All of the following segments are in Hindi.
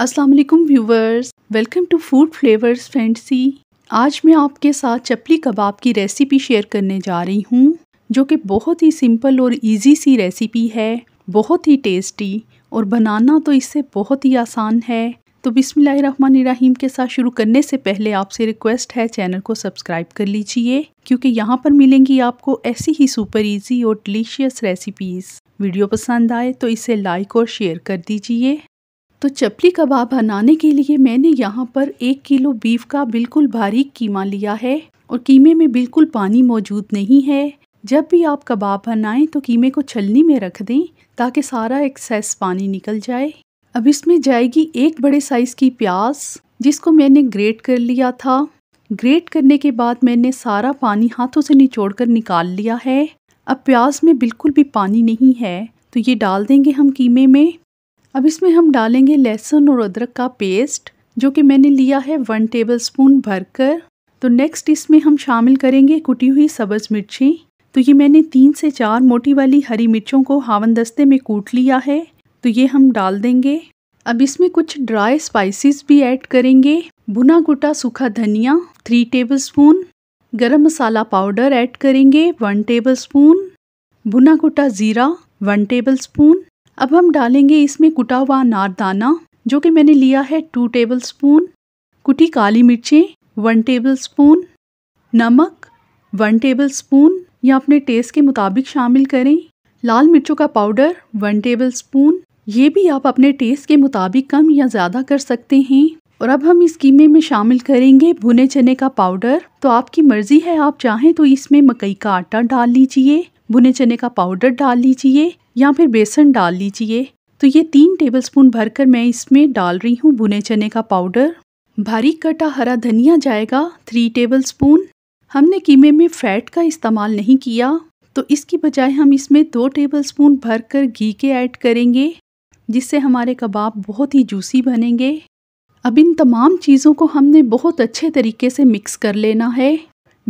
अस्सलाम वालेकुम viewers welcome to Food Flavours Fantasy आज मैं आपके साथ चपली कबाब की रेसिपी शेयर करने जा रही हूँ जो कि बहुत ही सिंपल और इजी सी रेसिपी है बहुत ही टेस्टी और बनाना तो इससे बहुत ही आसान है तो बिसमीम के साथ शुरू करने से पहले आपसे रिक्वेस्ट है चैनल को सब्सक्राइब कर लीजिए क्योंकि यहाँ पर मिलेंगी आपको ऐसी ही सुपर इजी और डिलीशियस रेसिपीज़ वीडियो पसंद आए तो इसे लाइक और शेयर कर दीजिए तो चपली कबाब बनाने के लिए मैंने यहाँ पर एक किलो बीफ का बिल्कुल बारीक कीमा लिया है और कीमे में बिल्कुल पानी मौजूद नहीं है जब भी आप कबाब बनाएं तो कीमे को छलनी में रख दें ताकि सारा एक्सेस पानी निकल जाए अब इसमें जाएगी एक बड़े साइज़ की प्याज जिसको मैंने ग्रेट कर लिया था ग्रेट करने के बाद मैंने सारा पानी हाथों से निचोड़ कर निकाल लिया है अब प्याज में बिल्कुल भी पानी नहीं है तो ये डाल देंगे हम कीमे में अब इसमें हम डालेंगे लहसुन और अदरक का पेस्ट जो कि मैंने लिया है वन टेबल स्पून भरकर तो नेक्स्ट इसमें हम शामिल करेंगे कुटी हुई सब्ज़ मिर्ची तो ये मैंने तीन से चार मोटी वाली हरी मिर्चों को हावन दस्ते में कूट लिया है तो ये हम डाल देंगे अब इसमें कुछ ड्राई स्पाइसेस भी ऐड करेंगे भुना कुटा सूखा धनिया three tablespoon garam masala powder add करेंगे वन टेबल स्पून भुना कुटा ज़ीरा वन टेबल स्पून अब हम डालेंगे इसमें कुटा हुआ अनारदाना जो कि मैंने लिया है टू टेबल स्पून कुटी काली मिर्चें वन टेबल स्पून नमक वन टेबल स्पून या अपने टेस्ट के मुताबिक शामिल करें लाल मिर्चों का पाउडर वन टेबल स्पून ये भी आप अपने टेस्ट के मुताबिक कम या ज़्यादा कर सकते हैं और अब हम इस कीमे में शामिल करेंगे भुने चने का पाउडर तो आपकी मर्ज़ी है आप चाहें तो इसमें मकई का आटा डाल लीजिए भुने चने का पाउडर डाल लीजिए या फिर बेसन डाल लीजिए तो ये तीन टेबलस्पून भरकर मैं इसमें डाल रही हूँ भुने चने का पाउडर भारी कटा हरा धनिया जाएगा थ्री टेबलस्पून हमने कीमे में फ़ैट का इस्तेमाल नहीं किया तो इसकी बजाय हम इसमें दो टेबलस्पून भरकर घी के ऐड करेंगे जिससे हमारे कबाब बहुत ही जूसी बनेंगे अब इन तमाम चीज़ों को हमने बहुत अच्छे तरीके से मिक्स कर लेना है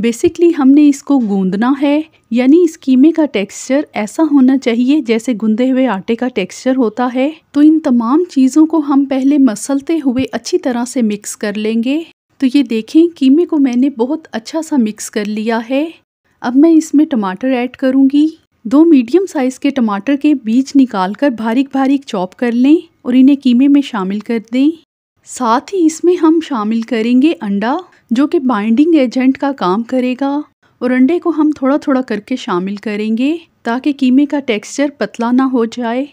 बेसिकली हमने इसको गूंदना है यानी इस कीमे का टेक्सचर ऐसा होना चाहिए जैसे गूंदे हुए आटे का टेक्सचर होता है तो इन तमाम चीज़ों को हम पहले मसलते हुए अच्छी तरह से मिक्स कर लेंगे तो ये देखें कीमे को मैंने बहुत अच्छा सा मिक्स कर लिया है अब मैं इसमें टमाटर ऐड करूँगी दो मीडियम साइज़ के टमाटर के बीज निकाल कर बारीक बारीक चॉप कर लें और इन्हें कीमे में शामिल कर दें साथ ही इसमें हम शामिल करेंगे अंडा जो कि बाइंडिंग एजेंट का काम करेगा और अंडे को हम थोड़ा थोड़ा करके शामिल करेंगे ताकि कीमे का टेक्सचर पतला ना हो जाए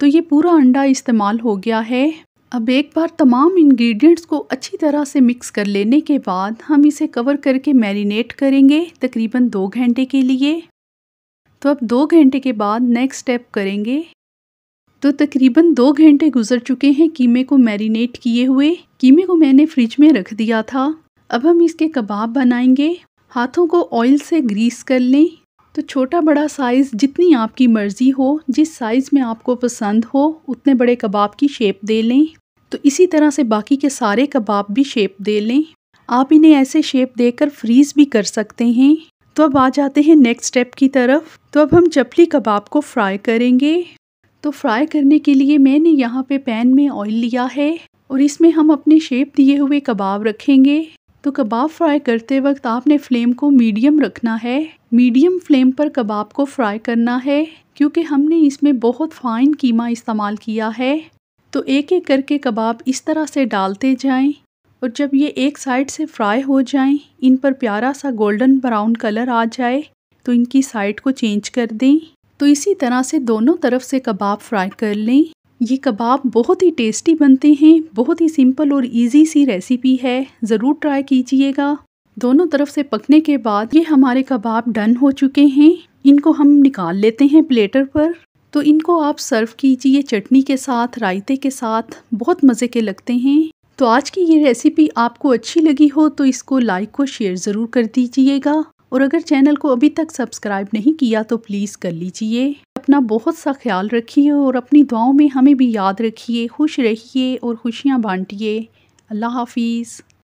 तो ये पूरा अंडा इस्तेमाल हो गया है अब एक बार तमाम इंग्रेडिएंट्स को अच्छी तरह से मिक्स कर लेने के बाद हम इसे कवर करके मैरिनेट करेंगे तकरीबन दो घंटे के लिए तो अब दो घंटे के बाद नेक्स्ट स्टेप करेंगे तो तकरीबन दो घंटे गुजर चुके हैं कीमे को मैरिनेट किए हुए कीमे को मैंने फ्रिज में रख दिया था अब हम इसके कबाब बनाएंगे हाथों को ऑयल से ग्रीस कर लें तो छोटा बड़ा साइज़ जितनी आपकी मर्ज़ी हो जिस साइज़ में आपको पसंद हो उतने बड़े कबाब की शेप दे लें तो इसी तरह से बाकी के सारे कबाब भी शेप दे लें आप इन्हें ऐसे शेप देकर फ्रीज़ भी कर सकते हैं तो अब आ जाते हैं नेक्स्ट स्टेप की तरफ तो अब हम चपली कबाब को फ्राई करेंगे तो फ्राई करने के लिए मैंने यहाँ पे पैन में ऑयल लिया है और इसमें हम अपने शेप दिए हुए कबाब रखेंगे तो कबाब फ्राई करते वक्त आपने फ्लेम को मीडियम रखना है मीडियम फ्लेम पर कबाब को फ्राई करना है क्योंकि हमने इसमें बहुत फाइन कीमा इस्तेमाल किया है तो एक एक करके कबाब इस तरह से डालते जाएं और जब ये एक साइड से फ्राई हो जाएं इन पर प्यारा सा गोल्डन ब्राउन कलर आ जाए तो इनकी साइड को चेंज कर दें तो इसी तरह से दोनों तरफ से कबाब फ्राई कर लें ये कबाब बहुत ही टेस्टी बनते हैं बहुत ही सिंपल और इजी सी रेसिपी है ज़रूर ट्राई कीजिएगा दोनों तरफ से पकने के बाद ये हमारे कबाब डन हो चुके हैं इनको हम निकाल लेते हैं प्लेटर पर तो इनको आप सर्व कीजिए चटनी के साथ रायते के साथ बहुत मज़े के लगते हैं तो आज की ये रेसिपी आपको अच्छी लगी हो तो इसको लाइक और शेयर ज़रूर कर दीजिएगा और अगर चैनल को अभी तक सब्सक्राइब नहीं किया तो प्लीज़ कर लीजिए अपना बहुत सा ख्याल रखिए और अपनी दुआओं में हमें भी याद रखिए खुश रहिए और खुशियाँ बांटिए अल्लाह हाफिज़